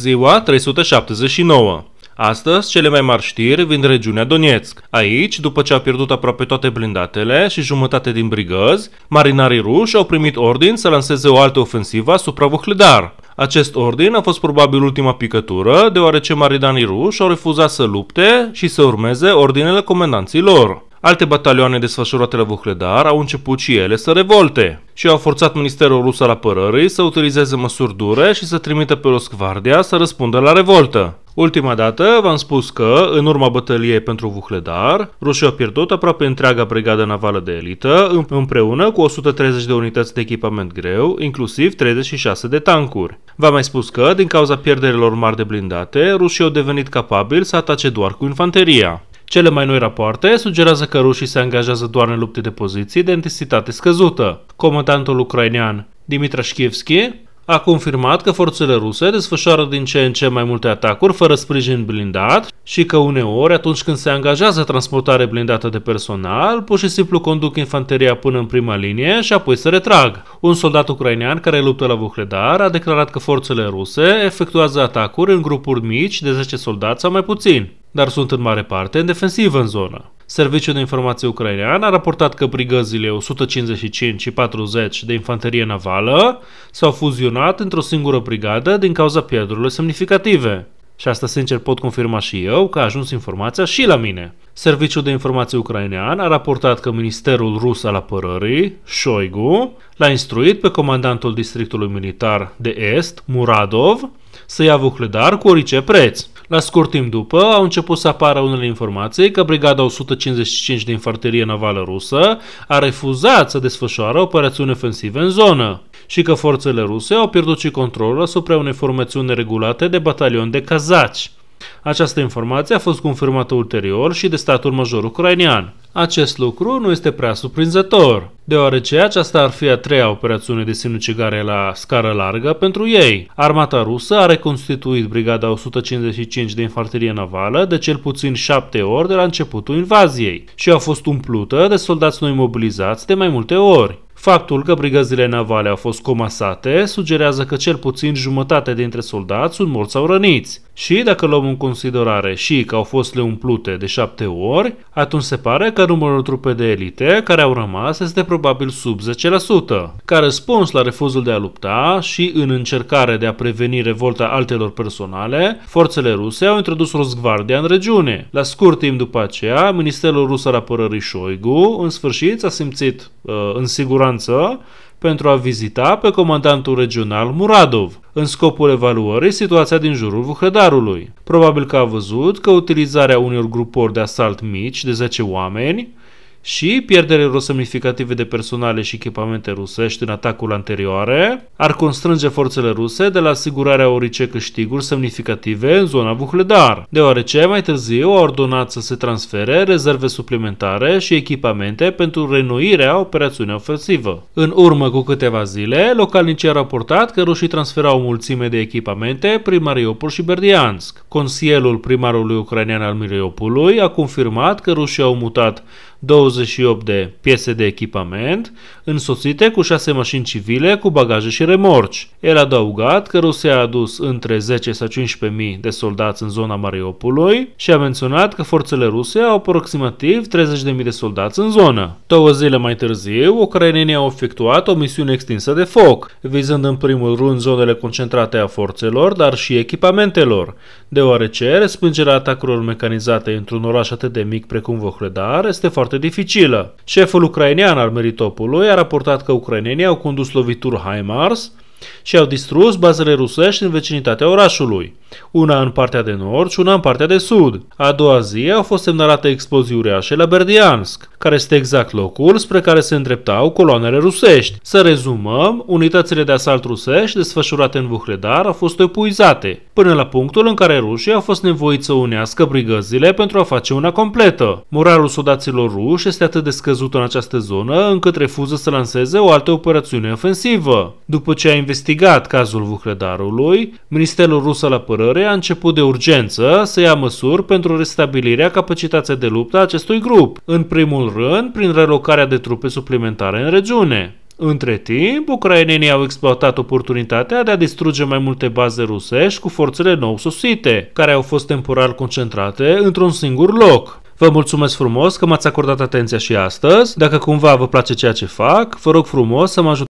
Ziua 379 Astăzi, cele mai mari știri vin regiunea Donetsk. Aici, după ce a pierdut aproape toate blindatele și jumătate din brigăzi, marinarii ruși au primit ordin să lanseze o altă ofensivă asupra Vuhledar. Acest ordin a fost probabil ultima picătură, deoarece marinarii ruși au refuzat să lupte și să urmeze ordinele comandanților. Alte batalioane desfășurate la Vuhledar au început și ele să revolte și au forțat Ministerul Rus al Apărării să utilizeze măsuri dure și să trimită pe Roscvardia să răspundă la revoltă. Ultima dată v-am spus că, în urma bătăliei pentru Vuhledar, rușii au pierdut aproape întreaga brigadă navală de elită, împreună cu 130 de unități de echipament greu, inclusiv 36 de tancuri. V-am mai spus că, din cauza pierderilor mari de blindate, rușii au devenit capabili să atace doar cu infanteria. Cele mai noi rapoarte sugerează că rușii se angajează doar în lupte de poziții de intensitate scăzută. Comandantul ucrainean Dimitra Shkivski a confirmat că forțele ruse desfășoară din ce în ce mai multe atacuri fără sprijin blindat și că uneori, atunci când se angajează transportare blindată de personal, pur și simplu conduc infanteria până în prima linie și apoi se retrag. Un soldat ucrainean care luptă la Vuhledar a declarat că forțele ruse efectuează atacuri în grupuri mici de 10 soldați sau mai puțin dar sunt în mare parte în defensivă în zonă. Serviciul de informație ucrainean a raportat că brigăzile 155 și 40 de infanterie navală s-au fuzionat într-o singură brigadă din cauza pierderilor semnificative. Și asta sincer pot confirma și eu că a ajuns informația și la mine. Serviciul de informație ucrainean a raportat că Ministerul Rus al Apărării, Shoigu, l-a instruit pe comandantul districtului militar de est, Muradov, să ia vuhledar cu orice preț. La scurt timp după, au început să apară unele informații că Brigada 155 de Infanterie Navală Rusă a refuzat să desfășoare operațiuni ofensive în zonă și că forțele ruse au pierdut și controlul asupra unei formațiuni regulate de batalion de cazaci, această informație a fost confirmată ulterior și de statul major ucrainean. Acest lucru nu este prea surprinzător, deoarece aceasta ar fi a treia operațiune de sinucigare la scară largă pentru ei. Armata rusă a reconstituit brigada 155 de infanterie navală de cel puțin șapte ori de la începutul invaziei și a fost umplută de soldați noi mobilizați de mai multe ori. Faptul că brigăzile navale au fost comasate sugerează că cel puțin jumătate dintre soldați sunt morți sau răniți. Și dacă luăm în considerare și că au fost le umplute de șapte ori, atunci se pare că numărul trupe de elite care au rămas este probabil sub 10%. Ca răspuns la refuzul de a lupta și în încercare de a preveni revolta altelor personale, forțele ruse au introdus Rosgvardia în regiune. La scurt timp după aceea, Ministerul Rus al Apărării Șoigu în sfârșit s-a simțit uh, în siguranță pentru a vizita pe comandantul regional Muradov în scopul evaluării situația din jurul Vuhădarului. Probabil că a văzut că utilizarea unor grupuri de asalt mici de 10 oameni și pierdere semnificative de personale și echipamente rusești în atacul anterioare ar constrânge forțele ruse de la asigurarea orice câștiguri semnificative în zona Vuhledar, deoarece mai târziu a ordonat să se transfere rezerve suplimentare și echipamente pentru renoirea operațiunii ofensivă. În urmă cu câteva zile, localnicii au raportat că rușii transferau o mulțime de echipamente prin Mariupol și Berdiansk. Consiliul primarului ucrainean al Mariupolului a confirmat că rușii au mutat 28 de piese de echipament, însoțite cu 6 mașini civile cu bagaje și remorci. El a adăugat că Rusia a adus între 10 sau 15 mii de soldați în zona Mariupolului și a menționat că forțele ruse au aproximativ 30 de mii de soldați în zonă. Două zile mai târziu, ucrainenii au efectuat o misiune extinsă de foc, vizând în primul rând zonele concentrate a forțelor, dar și echipamentelor deoarece respângerea atacurilor mecanizate într-un oraș atât de mic precum Vohledar este foarte dificilă. Șeful ucrainean al Meritopului a raportat că ucrainenii au condus lovituri HIMARS și au distrus bazele rusești în vecinitatea orașului una în partea de nord și una în partea de sud. A doua zi au fost semnalate explozii uriașe la Berdiansk, care este exact locul spre care se îndreptau coloanele rusești. Să rezumăm, unitățile de asalt rusești desfășurate în Vuhledar au fost epuizate, până la punctul în care rușii au fost nevoiți să unească brigăzile pentru a face una completă. Moralul soldaților ruși este atât de scăzut în această zonă încât refuză să lanseze o altă operațiune ofensivă. După ce a investigat cazul Vuhledarului, Ministerul Rus al Apărării apărării a început de urgență să ia măsuri pentru restabilirea capacității de luptă a acestui grup, în primul rând prin relocarea de trupe suplimentare în regiune. Între timp, ucrainenii au exploatat oportunitatea de a distruge mai multe baze rusești cu forțele nou sosite, care au fost temporar concentrate într-un singur loc. Vă mulțumesc frumos că m-ați acordat atenția și astăzi. Dacă cumva vă place ceea ce fac, vă rog frumos să mă ajutați